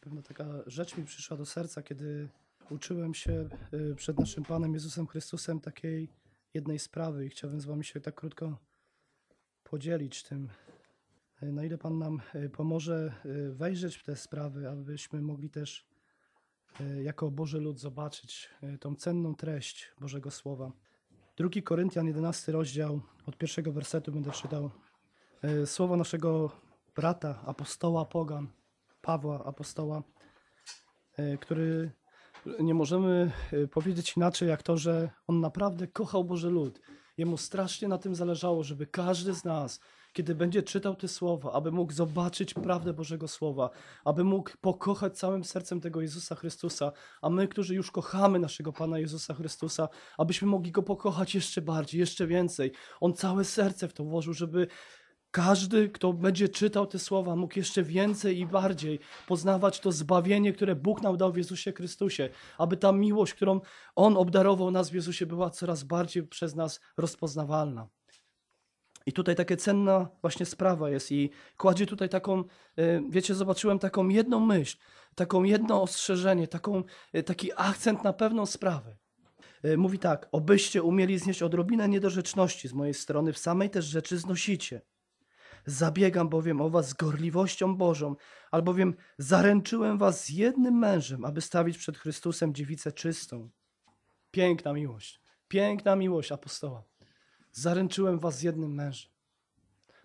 Pewna taka rzecz mi przyszła do serca, kiedy uczyłem się y, przed naszym Panem Jezusem Chrystusem takiej jednej sprawy i chciałbym z Wami się tak krótko podzielić tym, y, na ile Pan nam y, pomoże wejrzeć w te sprawy, abyśmy mogli też jako Boży lud zobaczyć tą cenną treść Bożego Słowa. Drugi Koryntian, 11 rozdział, od pierwszego wersetu będę czytał słowo naszego brata, apostoła Pogan, Pawła apostoła, e, który nie możemy e, powiedzieć inaczej, jak to, że on naprawdę kochał Boży lud. Jemu strasznie na tym zależało, żeby każdy z nas, kiedy będzie czytał te słowa, aby mógł zobaczyć prawdę Bożego Słowa, aby mógł pokochać całym sercem tego Jezusa Chrystusa, a my, którzy już kochamy naszego Pana Jezusa Chrystusa, abyśmy mogli go pokochać jeszcze bardziej, jeszcze więcej. On całe serce w to włożył, żeby każdy, kto będzie czytał te słowa, mógł jeszcze więcej i bardziej poznawać to zbawienie, które Bóg nam dał w Jezusie Chrystusie, aby ta miłość, którą On obdarował nas w Jezusie, była coraz bardziej przez nas rozpoznawalna. I tutaj taka cenna właśnie sprawa jest i kładzie tutaj taką, e, wiecie, zobaczyłem taką jedną myśl, taką jedno ostrzeżenie, taką, e, taki akcent na pewną sprawę. E, mówi tak, obyście umieli znieść odrobinę niedorzeczności z mojej strony, w samej też rzeczy znosicie Zabiegam bowiem o was z gorliwością Bożą, albowiem zaręczyłem was z jednym mężem, aby stawić przed Chrystusem dziewicę czystą. Piękna miłość, piękna miłość apostoła. Zaręczyłem was z jednym mężem.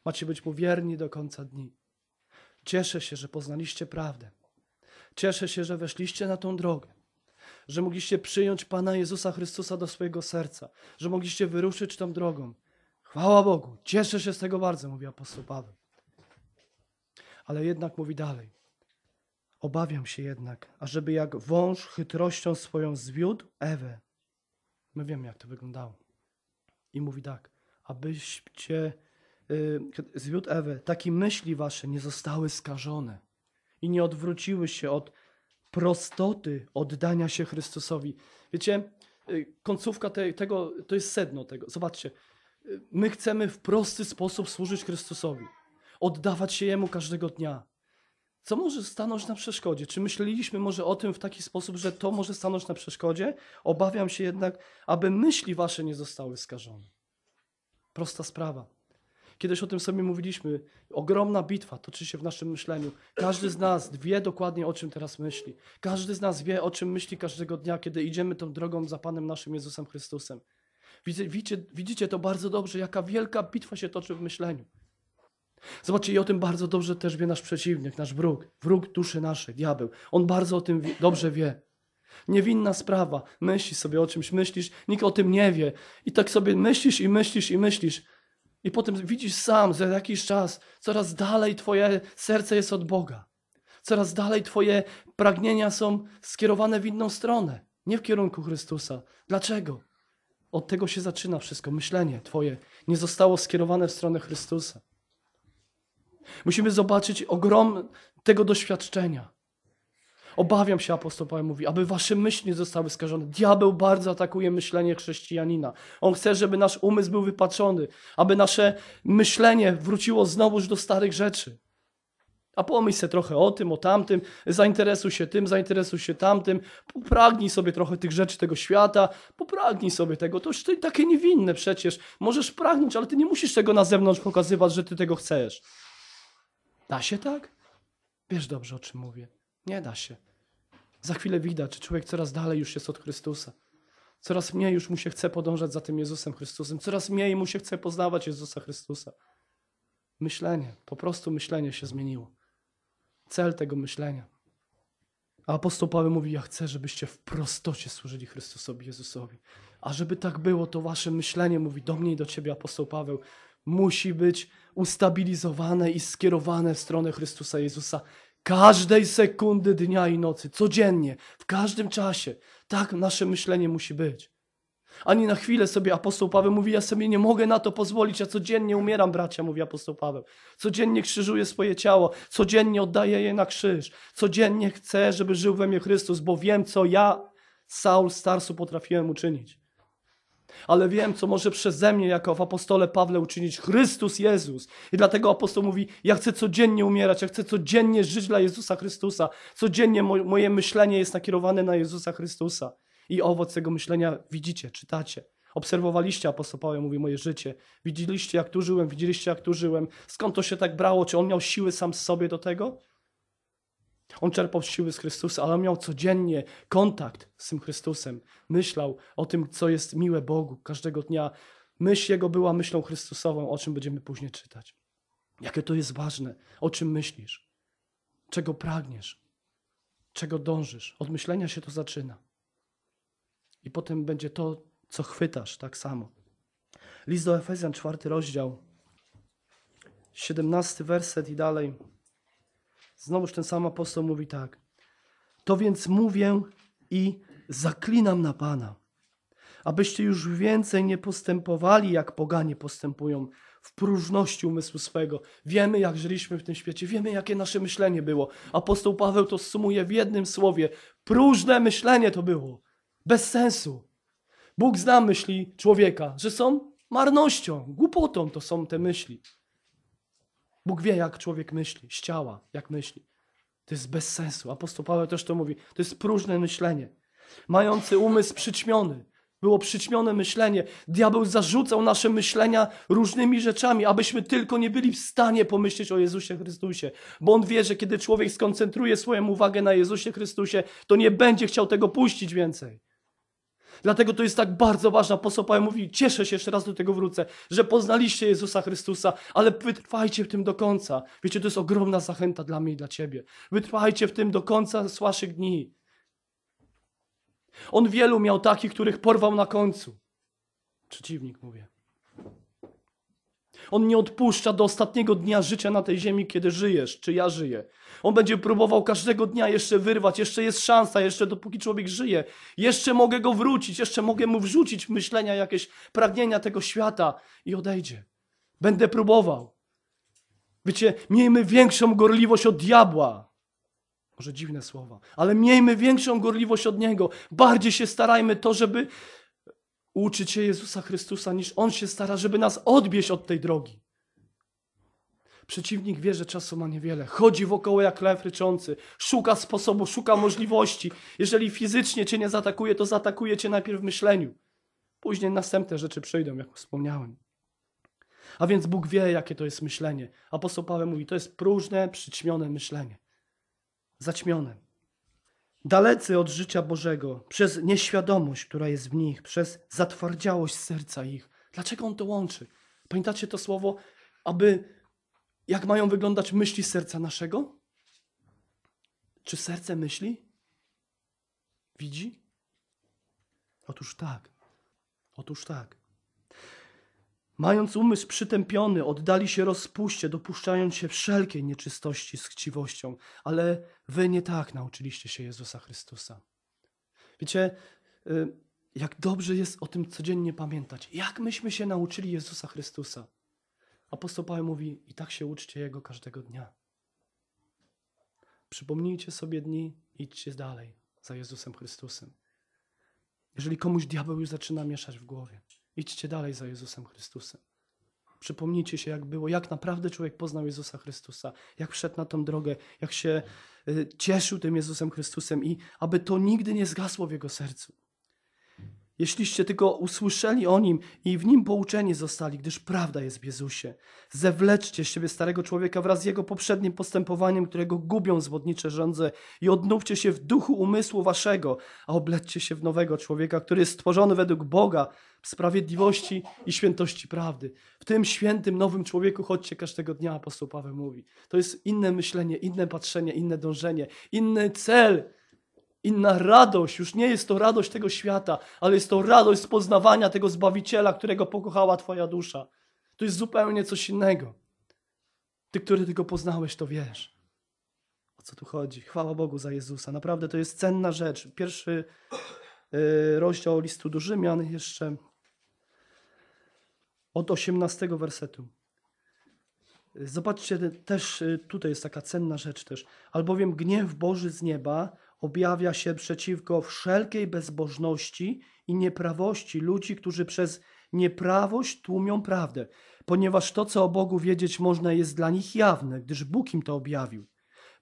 Macie być mu wierni do końca dni. Cieszę się, że poznaliście prawdę. Cieszę się, że weszliście na tą drogę że mogliście przyjąć Pana Jezusa Chrystusa do swojego serca, że mogliście wyruszyć tą drogą, Chwała Bogu, cieszę się z tego bardzo, mówi apostoł Paweł. Ale jednak mówi dalej. Obawiam się jednak, ażeby jak wąż chytrością swoją zwiódł Ewę. My wiemy, jak to wyglądało. I mówi tak, abyście y, zwiódł Ewę, takie myśli wasze nie zostały skażone i nie odwróciły się od prostoty oddania się Chrystusowi. Wiecie, y, końcówka te, tego, to jest sedno tego. Zobaczcie, My chcemy w prosty sposób służyć Chrystusowi, oddawać się Jemu każdego dnia. Co może stanąć na przeszkodzie? Czy myśleliśmy może o tym w taki sposób, że to może stanąć na przeszkodzie? Obawiam się jednak, aby myśli wasze nie zostały skażone. Prosta sprawa. Kiedyś o tym sobie mówiliśmy. Ogromna bitwa toczy się w naszym myśleniu. Każdy z nas wie dokładnie, o czym teraz myśli. Każdy z nas wie, o czym myśli każdego dnia, kiedy idziemy tą drogą za Panem naszym Jezusem Chrystusem. Widzicie, widzicie to bardzo dobrze, jaka wielka bitwa się toczy w myśleniu. Zobaczcie, i o tym bardzo dobrze też wie nasz przeciwnik, nasz wróg, wróg duszy naszej, diabeł. On bardzo o tym wie, dobrze wie. Niewinna sprawa, myślisz sobie o czymś, myślisz, nikt o tym nie wie. I tak sobie myślisz i myślisz i myślisz. I potem widzisz sam za jakiś czas, coraz dalej twoje serce jest od Boga. Coraz dalej twoje pragnienia są skierowane w inną stronę, nie w kierunku Chrystusa. Dlaczego? Od tego się zaczyna wszystko. Myślenie Twoje nie zostało skierowane w stronę Chrystusa. Musimy zobaczyć ogrom tego doświadczenia. Obawiam się, apostoł Paweł mówi, aby wasze myśli nie zostały skażone. Diabeł bardzo atakuje myślenie chrześcijanina. On chce, żeby nasz umysł był wypaczony, aby nasze myślenie wróciło znowuż do starych rzeczy. A pomyśl sobie trochę o tym, o tamtym, zainteresuj się tym, zainteresuj się tamtym, popragnij sobie trochę tych rzeczy tego świata, popragnij sobie tego. To już ty takie niewinne przecież. Możesz pragnąć, ale ty nie musisz tego na zewnątrz pokazywać, że ty tego chcesz. Da się tak? Wiesz dobrze, o czym mówię. Nie da się. Za chwilę widać, czy człowiek coraz dalej już jest od Chrystusa. Coraz mniej już mu się chce podążać za tym Jezusem Chrystusem. Coraz mniej mu się chce poznawać Jezusa Chrystusa. Myślenie, po prostu myślenie się zmieniło cel tego myślenia. A apostoł Paweł mówi: Ja chcę, żebyście w prostocie służyli Chrystusowi Jezusowi. A żeby tak było, to wasze myślenie, mówi do mnie i do ciebie apostoł Paweł, musi być ustabilizowane i skierowane w stronę Chrystusa Jezusa. Każdej sekundy dnia i nocy, codziennie, w każdym czasie. Tak nasze myślenie musi być. Ani na chwilę sobie apostoł Paweł mówi, ja sobie nie mogę na to pozwolić, ja codziennie umieram, bracia, mówi apostoł Paweł. Codziennie krzyżuję swoje ciało, codziennie oddaję je na krzyż, codziennie chcę, żeby żył we mnie Chrystus, bo wiem, co ja, Saul Starsu, potrafiłem uczynić. Ale wiem, co może przeze mnie, jako w apostole Pawle, uczynić Chrystus Jezus. I dlatego apostoł mówi: Ja chcę codziennie umierać, ja chcę codziennie żyć dla Jezusa Chrystusa. Codziennie moje myślenie jest nakierowane na Jezusa Chrystusa. I owoc tego myślenia widzicie, czytacie. Obserwowaliście apostoł Paweł, mówi moje życie. Widzieliście, jak tu żyłem, widzieliście, jak tu żyłem. Skąd to się tak brało? Czy on miał siły sam z sobie do tego? On czerpał siły z Chrystusa, ale miał codziennie kontakt z tym Chrystusem. Myślał o tym, co jest miłe Bogu każdego dnia. Myśl jego była myślą Chrystusową, o czym będziemy później czytać. Jakie to jest ważne, o czym myślisz, czego pragniesz, czego dążysz. Od myślenia się to zaczyna. I potem będzie to, co chwytasz, tak samo. List do Efezjan, czwarty rozdział, siedemnasty werset i dalej. Znowuż ten sam apostoł mówi tak. To więc mówię i zaklinam na Pana, abyście już więcej nie postępowali, jak poganie postępują, w próżności umysłu swego. Wiemy, jak żyliśmy w tym świecie, wiemy, jakie nasze myślenie było. Apostoł Paweł to sumuje w jednym słowie. Próżne myślenie to było bez sensu. Bóg zna myśli człowieka, że są marnością, głupotą to są te myśli. Bóg wie, jak człowiek myśli, z ciała, jak myśli. To jest bez sensu. Apostoł Paweł też to mówi. To jest próżne myślenie. Mający umysł przyćmiony. Było przyćmione myślenie. Diabeł zarzucał nasze myślenia różnymi rzeczami, abyśmy tylko nie byli w stanie pomyśleć o Jezusie Chrystusie. Bo on wie, że kiedy człowiek skoncentruje swoją uwagę na Jezusie Chrystusie, to nie będzie chciał tego puścić więcej. Dlatego to jest tak bardzo ważne. Apostoł Paweł mówi, cieszę się, jeszcze raz do tego wrócę, że poznaliście Jezusa Chrystusa, ale wytrwajcie w tym do końca. Wiecie, to jest ogromna zachęta dla mnie i dla ciebie. Wytrwajcie w tym do końca z waszych dni. On wielu miał takich, których porwał na końcu. Przeciwnik, mówię. On nie odpuszcza do ostatniego dnia życia na tej ziemi, kiedy żyjesz, czy ja żyję. On będzie próbował każdego dnia jeszcze wyrwać, jeszcze jest szansa, jeszcze dopóki człowiek żyje, jeszcze mogę go wrócić, jeszcze mogę mu wrzucić myślenia, jakieś pragnienia tego świata i odejdzie. Będę próbował. Wiecie, miejmy większą gorliwość od diabła. Może dziwne słowa, ale miejmy większą gorliwość od niego. Bardziej się starajmy to, żeby Uczycie Jezusa Chrystusa, niż On się stara, żeby nas odbieść od tej drogi. Przeciwnik wie, że czasu ma niewiele. Chodzi wokoło jak lew ryczący. Szuka sposobu, szuka możliwości. Jeżeli fizycznie cię nie zaatakuje, to zaatakuje cię najpierw w myśleniu. Później następne rzeczy przyjdą, jak wspomniałem. A więc Bóg wie, jakie to jest myślenie. Apostoł Paweł mówi, to jest próżne, przyćmione myślenie. Zaćmione dalecy od życia Bożego, przez nieświadomość, która jest w nich, przez zatwardziałość serca ich. Dlaczego on to łączy? Pamiętacie to słowo, aby jak mają wyglądać myśli serca naszego? Czy serce myśli? Widzi? Otóż tak. Otóż tak. Mając umysł przytępiony, oddali się rozpuście, dopuszczając się wszelkiej nieczystości z chciwością. Ale wy nie tak nauczyliście się Jezusa Chrystusa. Wiecie, y, jak dobrze jest o tym codziennie pamiętać. Jak myśmy się nauczyli Jezusa Chrystusa? Apostoł Paweł mówi, i tak się uczcie Jego każdego dnia. Przypomnijcie sobie dni, idźcie dalej za Jezusem Chrystusem. Jeżeli komuś diabeł już zaczyna mieszać w głowie, Idźcie dalej za Jezusem Chrystusem. Przypomnijcie się, jak było, jak naprawdę człowiek poznał Jezusa Chrystusa, jak wszedł na tą drogę, jak się y, cieszył tym Jezusem Chrystusem i aby to nigdy nie zgasło w jego sercu jeśliście tylko usłyszeli o nim i w nim pouczeni zostali, gdyż prawda jest w Jezusie. Zewleczcie z siebie starego człowieka wraz z jego poprzednim postępowaniem, którego gubią zwodnicze rządze i odnówcie się w duchu umysłu waszego, a obleczcie się w nowego człowieka, który jest stworzony według Boga w sprawiedliwości i świętości prawdy. W tym świętym nowym człowieku chodźcie każdego dnia, apostoł Paweł mówi. To jest inne myślenie, inne patrzenie, inne dążenie, inny cel, inna radość. Już nie jest to radość tego świata, ale jest to radość z poznawania tego Zbawiciela, którego pokochała Twoja dusza. To jest zupełnie coś innego. Ty, który tego poznałeś, to wiesz. O co tu chodzi? Chwała Bogu za Jezusa. Naprawdę to jest cenna rzecz. Pierwszy yy, rozdział listu do Rzymian jeszcze od 18 wersetu. Zobaczcie, też y, tutaj jest taka cenna rzecz też. Albowiem gniew Boży z nieba objawia się przeciwko wszelkiej bezbożności i nieprawości ludzi, którzy przez nieprawość tłumią prawdę, ponieważ to, co o Bogu wiedzieć można, jest dla nich jawne, gdyż Bóg im to objawił.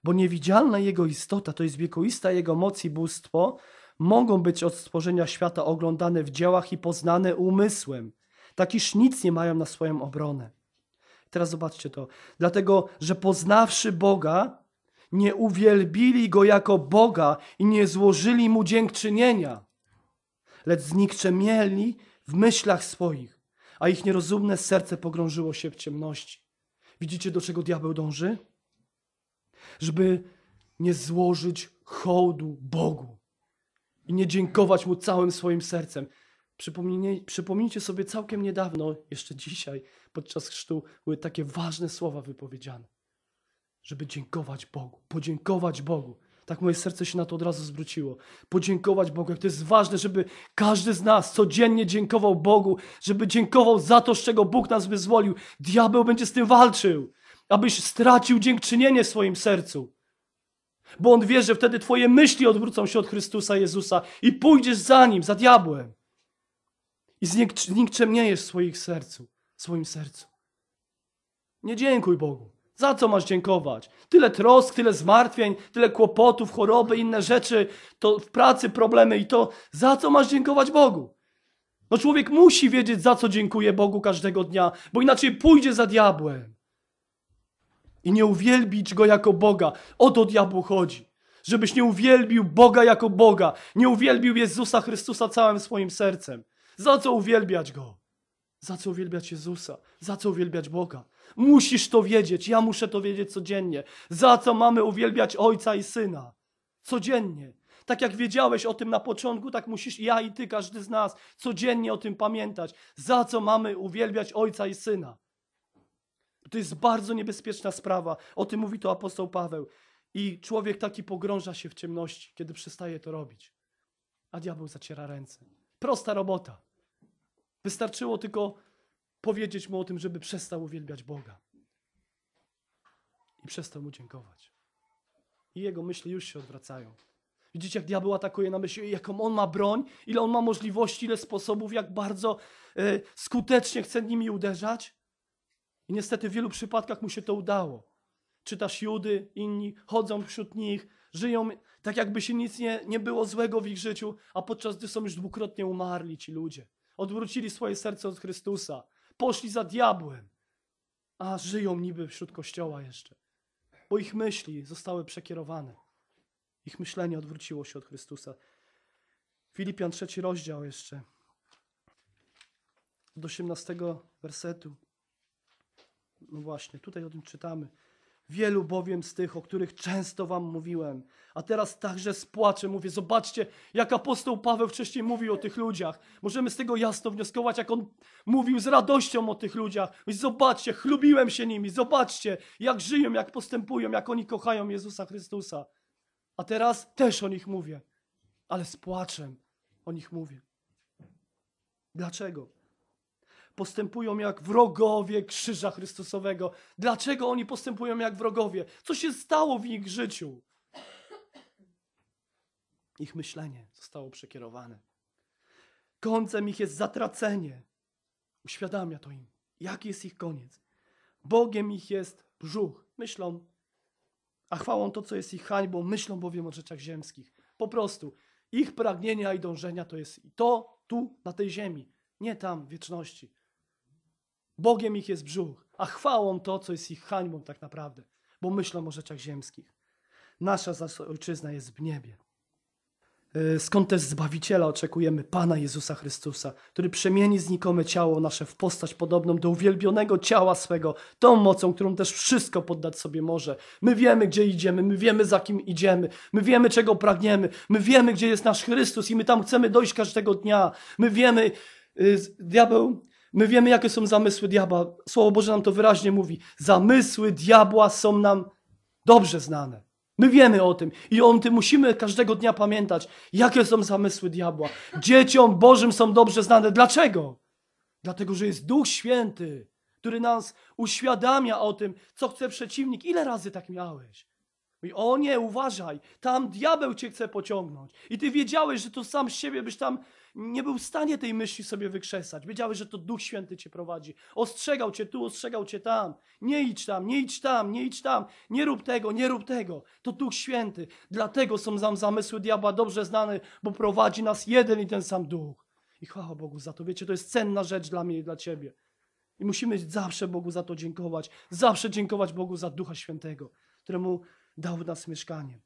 Bo niewidzialna Jego istota, to jest wiekuista Jego moc i bóstwo, mogą być od stworzenia świata oglądane w dziełach i poznane umysłem, tak iż nic nie mają na swoją obronę. Teraz zobaczcie to. Dlatego, że poznawszy Boga, nie uwielbili Go jako Boga i nie złożyli Mu dziękczynienia, lecz znikczemieli w myślach swoich, a ich nierozumne serce pogrążyło się w ciemności. Widzicie, do czego diabeł dąży? Żeby nie złożyć hołdu Bogu i nie dziękować Mu całym swoim sercem. przypomnijcie sobie całkiem niedawno, jeszcze dzisiaj, podczas chrztu, były takie ważne słowa wypowiedziane żeby dziękować Bogu, podziękować Bogu. Tak moje serce się na to od razu zwróciło. Podziękować Bogu, jak to jest ważne, żeby każdy z nas codziennie dziękował Bogu, żeby dziękował za to, z czego Bóg nas wyzwolił. Diabeł będzie z tym walczył, abyś stracił dziękczynienie w swoim sercu. Bo on wie, że wtedy twoje myśli odwrócą się od Chrystusa Jezusa i pójdziesz za nim, za diabłem. I znikczemniejesz w swoim sercu, w swoim sercu. Nie dziękuj Bogu. Za co masz dziękować? Tyle trosk, tyle zmartwień, tyle kłopotów, choroby, inne rzeczy, to w pracy problemy i to za co masz dziękować Bogu? No człowiek musi wiedzieć, za co dziękuję Bogu każdego dnia, bo inaczej pójdzie za diabłem. I nie uwielbić Go jako Boga. O to diabłu chodzi. Żebyś nie uwielbił Boga jako Boga. Nie uwielbił Jezusa Chrystusa całym swoim sercem. Za co uwielbiać Go? Za co uwielbiać Jezusa? Za co uwielbiać Boga? Musisz to wiedzieć, ja muszę to wiedzieć codziennie. Za co mamy uwielbiać Ojca i Syna? Codziennie. Tak jak wiedziałeś o tym na początku, tak musisz ja i ty, każdy z nas, codziennie o tym pamiętać. Za co mamy uwielbiać Ojca i Syna? To jest bardzo niebezpieczna sprawa. O tym mówi to apostoł Paweł. I człowiek taki pogrąża się w ciemności, kiedy przestaje to robić. A diabeł zaciera ręce. Prosta robota. Wystarczyło tylko powiedzieć mu o tym, żeby przestał uwielbiać Boga i przestał mu dziękować. I jego myśli już się odwracają. Widzicie, jak diabeł atakuje na myśli, jaką on ma broń, ile on ma możliwości, ile sposobów, jak bardzo y, skutecznie chce nimi uderzać. I niestety w wielu przypadkach mu się to udało. Czytasz Judy, inni chodzą wśród nich, żyją tak, jakby się nic nie, nie było złego w ich życiu, a podczas gdy są już dwukrotnie umarli ci ludzie. Odwrócili swoje serce od Chrystusa poszli za diabłem, a żyją niby wśród kościoła jeszcze, bo ich myśli zostały przekierowane. Ich myślenie odwróciło się od Chrystusa. Filipian trzeci rozdział jeszcze, do 18 wersetu. No właśnie, tutaj o tym czytamy. Wielu bowiem z tych, o których często wam mówiłem, a teraz także z płaczem mówię, zobaczcie, jak apostoł Paweł wcześniej mówił o tych ludziach. Możemy z tego jasno wnioskować, jak on mówił z radością o tych ludziach. Mówi, zobaczcie, chlubiłem się nimi, zobaczcie, jak żyją, jak postępują, jak oni kochają Jezusa Chrystusa. A teraz też o nich mówię, ale z płaczem o nich mówię. Dlaczego? postępują jak wrogowie Krzyża Chrystusowego? Dlaczego oni postępują jak wrogowie? Co się stało w ich życiu? Ich myślenie zostało przekierowane. Końcem ich jest zatracenie. Uświadamia to im, jaki jest ich koniec. Bogiem ich jest brzuch. Myślą, a chwałą to, co jest ich hańbą, myślą bowiem o rzeczach ziemskich. Po prostu ich pragnienia i dążenia to jest to tu na tej ziemi, nie tam w wieczności. Bogiem ich jest brzuch, a chwałą to, co jest ich hańbą tak naprawdę, bo myślą o rzeczach ziemskich. Nasza ojczyzna jest w niebie. E, skąd też Zbawiciela oczekujemy Pana Jezusa Chrystusa, który przemieni znikome ciało nasze w postać podobną do uwielbionego ciała swego, tą mocą, którą też wszystko poddać sobie może. My wiemy, gdzie idziemy, my wiemy, za kim idziemy, my wiemy, czego pragniemy, my wiemy, gdzie jest nasz Chrystus i my tam chcemy dojść każdego dnia. My wiemy, yy, diabeł My wiemy, jakie są zamysły diabła. Słowo Boże nam to wyraźnie mówi. Zamysły diabła są nam dobrze znane. My wiemy o tym i o tym musimy każdego dnia pamiętać, jakie są zamysły diabła. Dzieciom Bożym są dobrze znane. Dlaczego? Dlatego, że jest Duch Święty, który nas uświadamia o tym, co chce przeciwnik. Ile razy tak miałeś? Mówi, o nie, uważaj, tam diabeł cię chce pociągnąć. I ty wiedziałeś, że to sam z siebie byś tam nie był w stanie tej myśli sobie wykrzesać. Wiedziałeś, że to Duch Święty cię prowadzi. Ostrzegał cię tu, ostrzegał cię tam. Nie idź tam, nie idź tam, nie idź tam. Nie rób tego, nie rób tego. To Duch Święty. Dlatego są nam zamysły diabła dobrze znane, bo prowadzi nas jeden i ten sam Duch. I chwała Bogu za to. Wiecie, to jest cenna rzecz dla mnie i dla ciebie. I musimy zawsze Bogu za to dziękować. Zawsze dziękować Bogu za Ducha Świętego, któremu dał nas mieszkanie.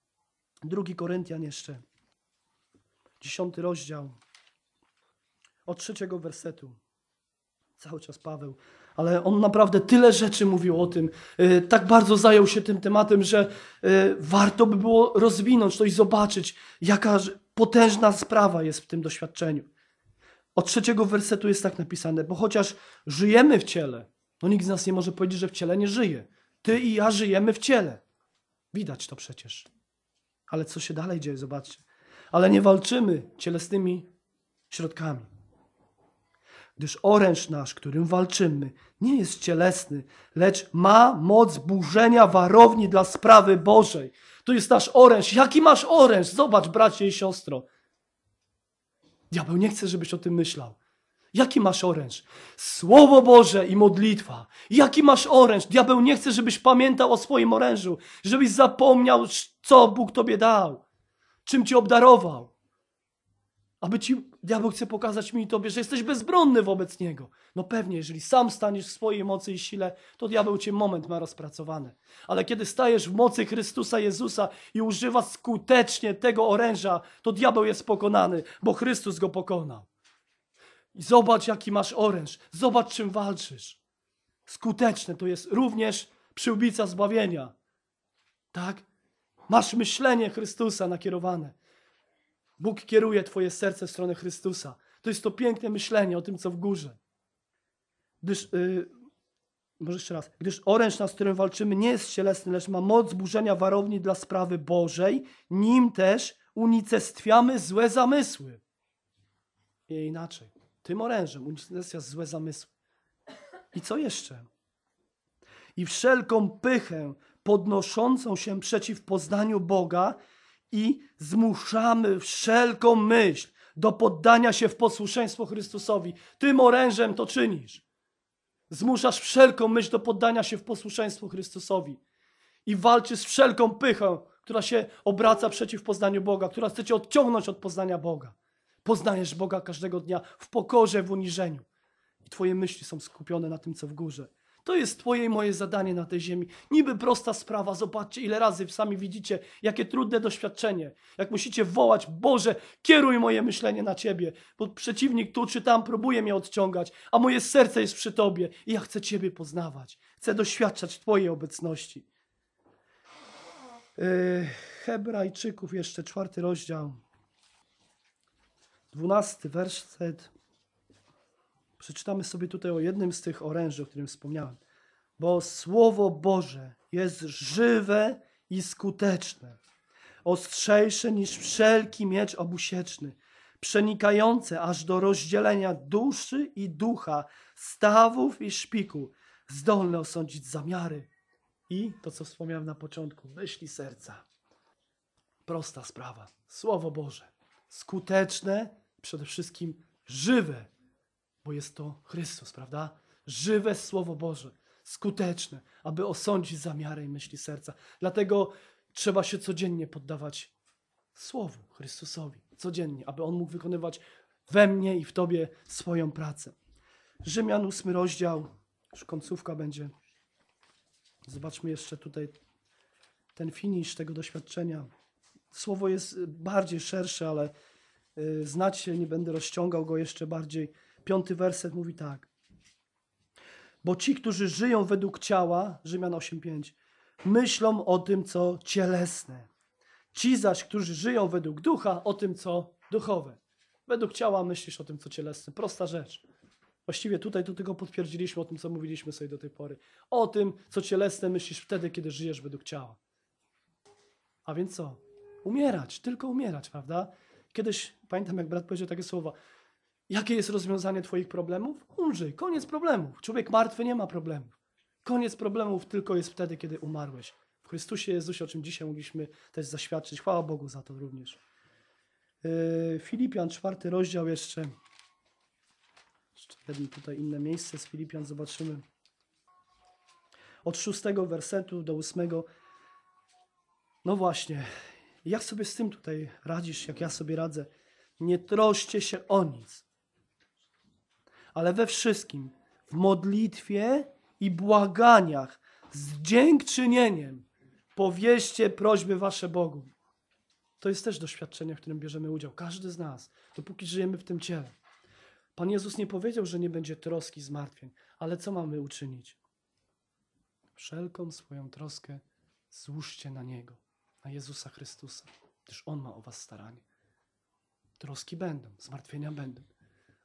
Drugi Koryntian jeszcze. Dziesiąty rozdział od trzeciego wersetu. Cały czas Paweł. Ale on naprawdę tyle rzeczy mówił o tym, y, tak bardzo zajął się tym tematem, że y, warto by było rozwinąć to i zobaczyć, jaka potężna sprawa jest w tym doświadczeniu. Od trzeciego wersetu jest tak napisane, bo chociaż żyjemy w ciele, no nikt z nas nie może powiedzieć, że w ciele nie żyje. Ty i ja żyjemy w ciele. Widać to przecież. Ale co się dalej dzieje, zobaczcie. Ale nie walczymy cielesnymi środkami gdyż oręż nasz, którym walczymy, nie jest cielesny, lecz ma moc burzenia warowni dla sprawy Bożej. To jest nasz oręż. Jaki masz oręż? Zobacz, bracie i siostro. Diabeł nie chce, żebyś o tym myślał. Jaki masz oręż? Słowo Boże i modlitwa. Jaki masz oręż? Diabeł nie chce, żebyś pamiętał o swoim orężu, żebyś zapomniał, co Bóg tobie dał, czym ci obdarował, aby ci Diabeł chce pokazać mi i tobie, że jesteś bezbronny wobec niego. No pewnie, jeżeli sam staniesz w swojej mocy i sile, to diabeł cię moment ma rozpracowane. Ale kiedy stajesz w mocy Chrystusa Jezusa i używasz skutecznie tego oręża, to diabeł jest pokonany, bo Chrystus go pokonał. I zobacz, jaki masz oręż. Zobacz, czym walczysz. Skuteczne to jest również przyłbica zbawienia. Tak? Masz myślenie Chrystusa nakierowane. Bóg kieruje Twoje serce w stronę Chrystusa. To jest to piękne myślenie o tym, co w górze. Gdyż, yy, może jeszcze raz, gdyż oręż, na którym walczymy, nie jest cielesny, lecz ma moc burzenia warowni dla sprawy Bożej, nim też unicestwiamy złe zamysły. I inaczej. Tym orężem unicestwia złe zamysły. I co jeszcze? I wszelką pychę podnoszącą się przeciw poznaniu Boga, i zmuszamy wszelką myśl do poddania się w posłuszeństwo Chrystusowi. Tym orężem to czynisz. Zmuszasz wszelką myśl do poddania się w posłuszeństwo Chrystusowi i walczysz z wszelką pychą, która się obraca przeciw poznaniu Boga, która chce cię odciągnąć od poznania Boga. Poznajesz Boga każdego dnia w pokorze, w uniżeniu. I twoje myśli są skupione na tym, co w górze. To jest Twoje i moje zadanie na tej ziemi. Niby prosta sprawa, zobaczcie, ile razy sami widzicie, jakie trudne doświadczenie. Jak musicie wołać, Boże, kieruj moje myślenie na Ciebie, bo przeciwnik tu czy tam próbuje mnie odciągać, a moje serce jest przy Tobie i ja chcę Ciebie poznawać. Chcę doświadczać Twojej obecności. E, Hebrajczyków, jeszcze czwarty rozdział, dwunasty werset. Przeczytamy sobie tutaj o jednym z tych oręży, o którym wspomniałem. Bo Słowo Boże jest żywe i skuteczne, ostrzejsze niż wszelki miecz obusieczny, przenikające aż do rozdzielenia duszy i ducha, stawów i szpiku, zdolne osądzić zamiary i to, co wspomniałem na początku, myśli serca. Prosta sprawa. Słowo Boże. Skuteczne, przede wszystkim żywe bo jest to Chrystus, prawda? Żywe Słowo Boże, skuteczne, aby osądzić zamiary i myśli serca. Dlatego trzeba się codziennie poddawać Słowu Chrystusowi, codziennie, aby On mógł wykonywać we mnie i w Tobie swoją pracę. Rzymian, ósmy rozdział, już końcówka będzie. Zobaczmy jeszcze tutaj ten finisz tego doświadczenia. Słowo jest bardziej szersze, ale y, znacie, nie będę rozciągał go jeszcze bardziej piąty werset mówi tak. Bo ci, którzy żyją według ciała, Rzymian 8:5, myślą o tym, co cielesne. Ci zaś, którzy żyją według ducha, o tym, co duchowe. Według ciała myślisz o tym, co cielesne. Prosta rzecz. Właściwie tutaj to tylko potwierdziliśmy o tym, co mówiliśmy sobie do tej pory. O tym, co cielesne myślisz wtedy, kiedy żyjesz według ciała. A więc co? Umierać, tylko umierać, prawda? Kiedyś pamiętam, jak brat powiedział takie słowa: Jakie jest rozwiązanie Twoich problemów? Umrzyj, koniec problemów. Człowiek martwy nie ma problemów. Koniec problemów tylko jest wtedy, kiedy umarłeś. W Chrystusie Jezusie, o czym dzisiaj mogliśmy też zaświadczyć. Chwała Bogu za to również. Yy, Filipian, czwarty rozdział jeszcze. Jeszcze tutaj inne miejsce z Filipian zobaczymy. Od szóstego wersetu do ósmego. No właśnie, jak sobie z tym tutaj radzisz, jak ja sobie radzę? Nie troszcie się o nic, ale we wszystkim, w modlitwie i błaganiach, z dziękczynieniem, powieście prośby wasze Bogu. To jest też doświadczenie, w którym bierzemy udział, każdy z nas, dopóki żyjemy w tym ciele. Pan Jezus nie powiedział, że nie będzie troski, zmartwień, ale co mamy uczynić? Wszelką swoją troskę złóżcie na Niego, na Jezusa Chrystusa, gdyż On ma o was staranie. Troski będą, zmartwienia będą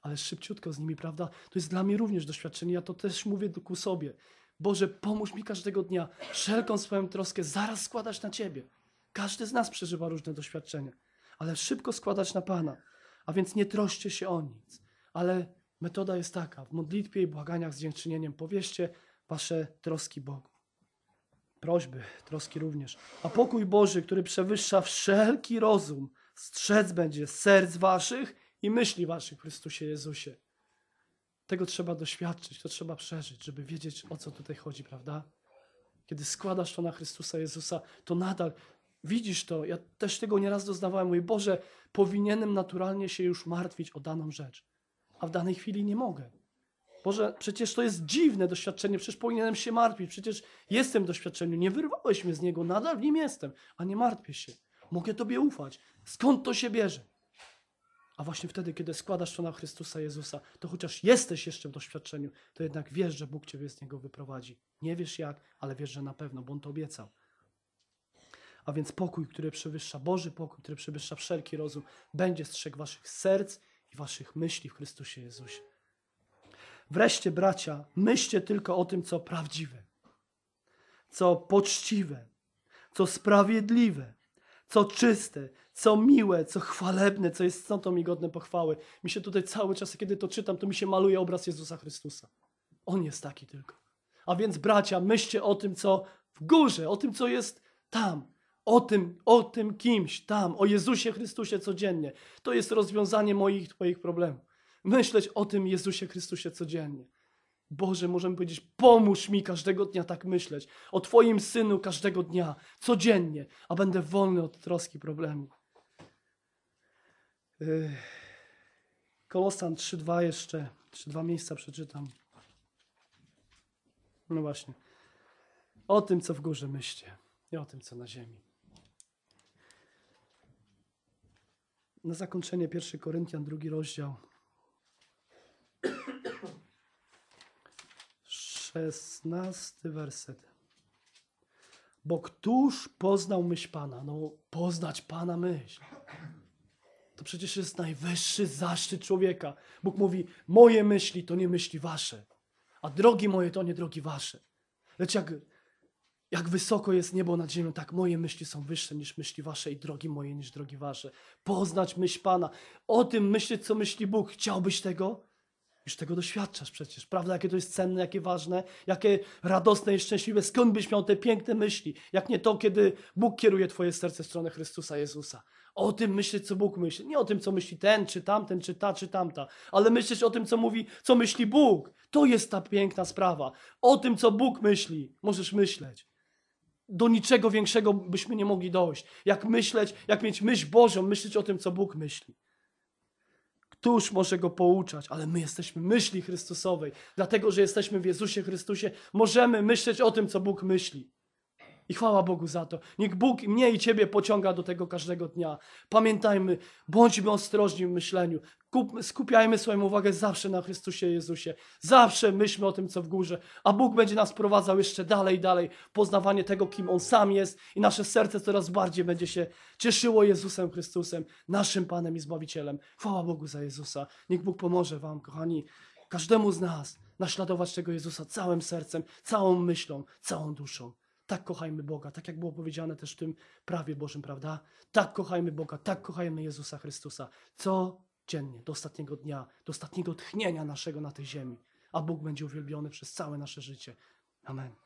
ale szybciutko z nimi, prawda? To jest dla mnie również doświadczenie. Ja to też mówię ku sobie. Boże, pomóż mi każdego dnia wszelką swoją troskę zaraz składać na Ciebie. Każdy z nas przeżywa różne doświadczenia, ale szybko składać na Pana. A więc nie troszcie się o nic, ale metoda jest taka: w modlitwie i błaganiach z dziękczynieniem powieście Wasze troski Bogu. Prośby, troski również. A pokój Boży, który przewyższa wszelki rozum, strzec będzie serc Waszych i myśli waszych w Chrystusie Jezusie. Tego trzeba doświadczyć, to trzeba przeżyć, żeby wiedzieć, o co tutaj chodzi, prawda? Kiedy składasz to na Chrystusa Jezusa, to nadal widzisz to. Ja też tego nieraz doznawałem. mój Boże, powinienem naturalnie się już martwić o daną rzecz, a w danej chwili nie mogę. Boże, przecież to jest dziwne doświadczenie, przecież powinienem się martwić, przecież jestem w doświadczeniu, nie wyrwałeś mnie z niego, nadal w nim jestem, a nie martwię się. Mogę Tobie ufać. Skąd to się bierze? A właśnie wtedy, kiedy składasz to na Chrystusa Jezusa, to chociaż jesteś jeszcze w doświadczeniu, to jednak wiesz, że Bóg Ciebie z niego wyprowadzi. Nie wiesz jak, ale wiesz, że na pewno, bo On to obiecał. A więc pokój, który przewyższa, Boży pokój, który przewyższa wszelki rozum, będzie strzegł Waszych serc i Waszych myśli w Chrystusie Jezusie. Wreszcie, bracia, myślcie tylko o tym, co prawdziwe, co poczciwe, co sprawiedliwe, co czyste, co miłe, co chwalebne, co jest stąd mi godne pochwały. Mi się tutaj cały czas, kiedy to czytam, to mi się maluje obraz Jezusa Chrystusa. On jest taki tylko. A więc bracia, myślcie o tym, co w górze, o tym, co jest tam, o tym, o tym kimś tam, o Jezusie Chrystusie codziennie. To jest rozwiązanie moich, twoich problemów. Myśleć o tym Jezusie Chrystusie codziennie. Boże, możemy powiedzieć, pomóż mi każdego dnia tak myśleć. O Twoim Synu każdego dnia, codziennie, a będę wolny od troski problemów. Kolosan 3.2 jeszcze, 3.2 miejsca przeczytam. No właśnie. O tym, co w górze myślcie i o tym, co na ziemi. Na zakończenie 1 Koryntian, drugi rozdział. 16 werset. Bo któż poznał myśl Pana? No, poznać Pana myśl. To przecież jest najwyższy zaszczyt człowieka. Bóg mówi: Moje myśli to nie myśli wasze, a drogi moje to nie drogi wasze. Lecz jak, jak wysoko jest niebo nad ziemią, tak moje myśli są wyższe niż myśli wasze i drogi moje niż drogi wasze. Poznać myśl Pana, o tym myśleć, co myśli Bóg. Chciałbyś tego? Już tego doświadczasz przecież, prawda? Jakie to jest cenne, jakie ważne, jakie radosne i szczęśliwe. Skąd byś miał te piękne myśli? Jak nie to, kiedy Bóg kieruje Twoje serce w stronę Chrystusa Jezusa. O tym myśleć, co Bóg myśli. Nie o tym, co myśli ten, czy tamten, czy ta, czy tamta, ale myśleć o tym, co mówi, co myśli Bóg. To jest ta piękna sprawa. O tym, co Bóg myśli, możesz myśleć. Do niczego większego byśmy nie mogli dojść. Jak myśleć, jak mieć myśl Bożą, myśleć o tym, co Bóg myśli. Któż może go pouczać? Ale my jesteśmy myśli Chrystusowej. Dlatego, że jesteśmy w Jezusie Chrystusie, możemy myśleć o tym, co Bóg myśli. I chwała Bogu za to. Niech Bóg mnie i Ciebie pociąga do tego każdego dnia. Pamiętajmy, bądźmy ostrożni w myśleniu skupiajmy swoją uwagę zawsze na Chrystusie Jezusie. Zawsze myślmy o tym, co w górze, a Bóg będzie nas prowadzał jeszcze dalej, dalej. Poznawanie tego, kim On sam jest i nasze serce coraz bardziej będzie się cieszyło Jezusem Chrystusem, naszym Panem i Zbawicielem. Chwała Bogu za Jezusa. Niech Bóg pomoże Wam, kochani, każdemu z nas naśladować tego Jezusa całym sercem, całą myślą, całą duszą. Tak kochajmy Boga, tak jak było powiedziane też w tym prawie Bożym, prawda? Tak kochajmy Boga, tak kochajmy Jezusa Chrystusa. Co dziennie, do ostatniego dnia, do ostatniego tchnienia naszego na tej ziemi. A Bóg będzie uwielbiony przez całe nasze życie. Amen.